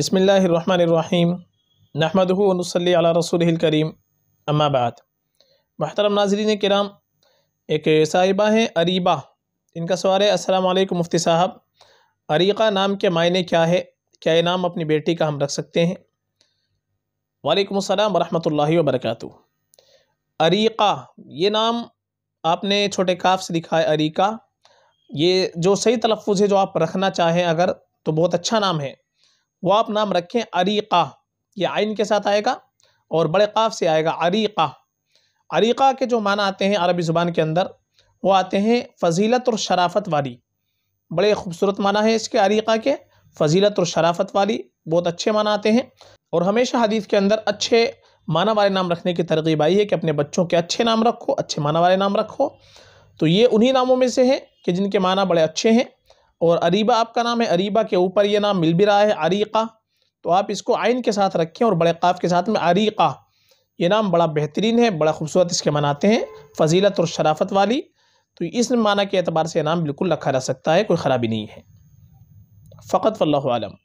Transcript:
بسم اللہ الرحمن الرحیم نحمد و نصلی علی رسول الکریم بعد محترم ناظرین کرام ایک صاحبہ ہیں اریبہ ان کا سوال ہے السلام علیکم مفتی صاحب عریقہ نام کے معنی کیا ہے کیا یہ نام اپنی بیٹی کا ہم رکھ سکتے ہیں وعلیکم السلام ورحمۃ اللہ وبرکاتہ عریقہ یہ نام آپ نے چھوٹے کاف سے لکھا ہے عریقہ یہ جو صحیح تلفظ ہے جو آپ رکھنا چاہیں اگر تو بہت اچھا نام ہے وہ آپ نام رکھیں عریقہ یہ عین کے ساتھ آئے گا اور بڑے قاف سے آئے گا عریقہ عریقہ کے جو معنی آتے ہیں عربی زبان کے اندر وہ آتے ہیں فضیلت اور شرافت والی بڑے خوبصورت معنی ہے اس کے عریقہ کے فضیلت اور شرافت والی بہت اچھے معنی آتے ہیں اور ہمیشہ حدیث کے اندر اچھے معنی والے نام رکھنے کی ترغیب آئی ہے کہ اپنے بچوں کے اچھے نام رکھو اچھے معنی والے نام رکھو تو یہ انہی ناموں میں سے ہیں کہ جن کے معنی بڑے اچھے ہیں اور اریبہ آپ کا نام ہے عریبہ کے اوپر یہ نام مل بھی رہا ہے عریقہ تو آپ اس کو عین کے ساتھ رکھیں اور بڑے قاف کے ساتھ میں عریقہ یہ نام بڑا بہترین ہے بڑا خوبصورت اس کے مناتے ہیں فضیلت اور شرافت والی تو اس معنی کے اعتبار سے یہ نام بالکل رکھا رہ سکتا ہے کوئی خرابی نہیں ہے فقط واللہ عالم